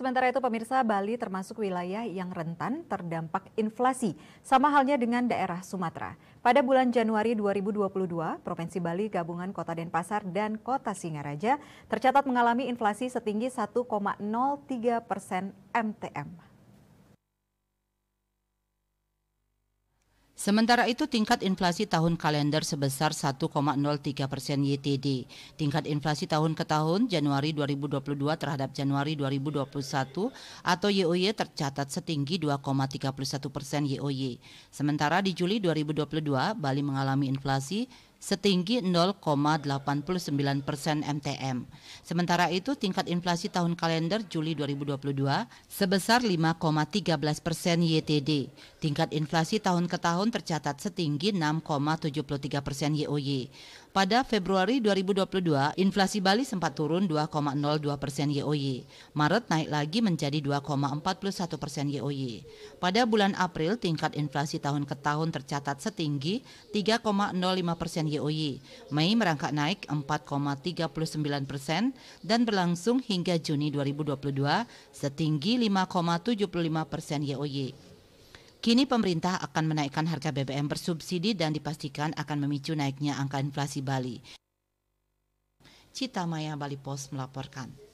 Sementara itu pemirsa Bali termasuk wilayah yang rentan terdampak inflasi, sama halnya dengan daerah Sumatera. Pada bulan Januari 2022, Provinsi Bali gabungan Kota Denpasar dan Kota Singaraja tercatat mengalami inflasi setinggi 1,03 persen MTM. Sementara itu tingkat inflasi tahun kalender sebesar 1,03 persen YTD. Tingkat inflasi tahun ke tahun Januari 2022 terhadap Januari 2021 atau YOY tercatat setinggi 2,31 persen YOY. Sementara di Juli 2022 Bali mengalami inflasi setinggi 0,89 persen MTM. Sementara itu, tingkat inflasi tahun kalender Juli 2022 sebesar 5,13 persen YTD. Tingkat inflasi tahun ke tahun tercatat setinggi 6,73 persen YOY. Pada Februari 2022, inflasi Bali sempat turun 2,02 persen YOY. Maret naik lagi menjadi 2,41 persen YOY. Pada bulan April, tingkat inflasi tahun ke tahun tercatat setinggi 3,05 persen YOY. Mei merangkak naik 4,39 persen dan berlangsung hingga Juni 2022 setinggi 5,75 persen YOY. Kini pemerintah akan menaikkan harga BBM bersubsidi dan dipastikan akan memicu naiknya angka inflasi Bali. Cita Maya Bali Post melaporkan.